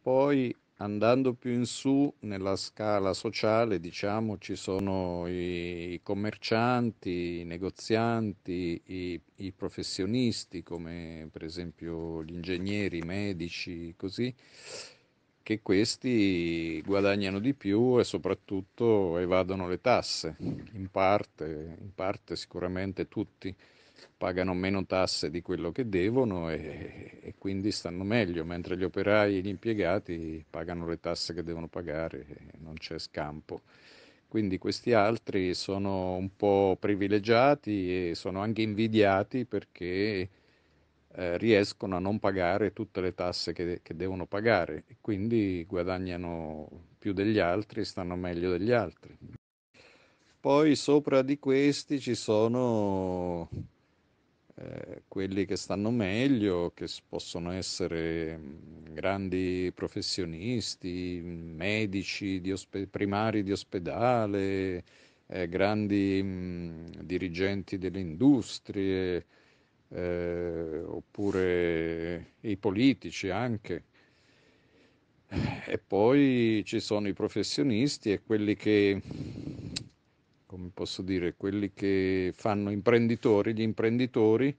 Poi andando più in su nella scala sociale, diciamo, ci sono i commercianti, i negozianti, i, i professionisti come per esempio gli ingegneri, i medici, così, che questi guadagnano di più e soprattutto evadono le tasse, in parte, in parte sicuramente tutti pagano meno tasse di quello che devono e, e, quindi stanno meglio, mentre gli operai e gli impiegati pagano le tasse che devono pagare non c'è scampo. Quindi questi altri sono un po' privilegiati e sono anche invidiati perché eh, riescono a non pagare tutte le tasse che, che devono pagare e quindi guadagnano più degli altri, e stanno meglio degli altri. Poi sopra di questi ci sono eh, quelli che stanno meglio, che possono essere mm, grandi professionisti, mm, medici di ospe- primari di ospedale, eh, grandi mh, mm, dirigenti delle industrie, eh, oppure i politici anche. E poi ci sono i professionisti e quelli che come posso dire, quelli che fanno imprenditori, gli imprenditori,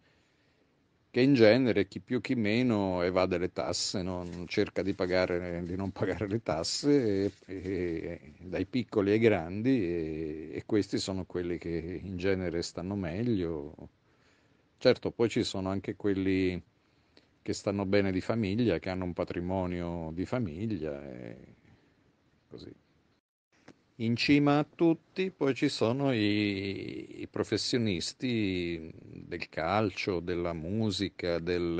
che in genere chi più chi meno evade le tasse, no? cerca di, pagare, di, non pagare le tasse e, e, dai piccoli ai grandi e, e, questi sono quelli che in genere stanno meglio. Certo, poi ci sono anche quelli che stanno bene di famiglia, che hanno un patrimonio di famiglia e così. In cima a tutti poi ci sono i, i professionisti del calcio, della musica, del,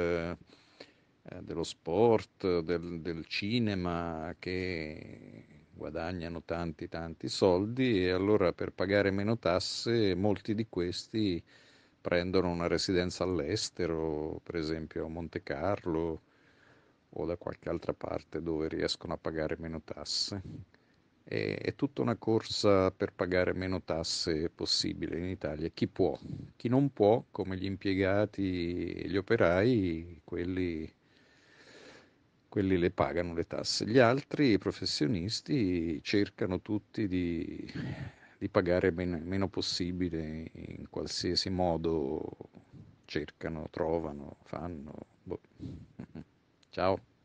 eh, dello sport, del, del, cinema che guadagnano tanti tanti soldi e allora per pagare meno tasse molti di questi prendono una residenza all'estero, per esempio a Monte Carlo o da qualche altra parte dove riescono a pagare meno tasse. E, è tutta una corsa per pagare meno tasse possibile in Italia. Chi può? Chi non può, come gli impiegati e gli operai, quelli quelli le pagano le tasse, gli altri i professionisti cercano tutti di, di pagare ben, meno possibile in qualsiasi modo, cercano, trovano, fanno. Boh. Ciao.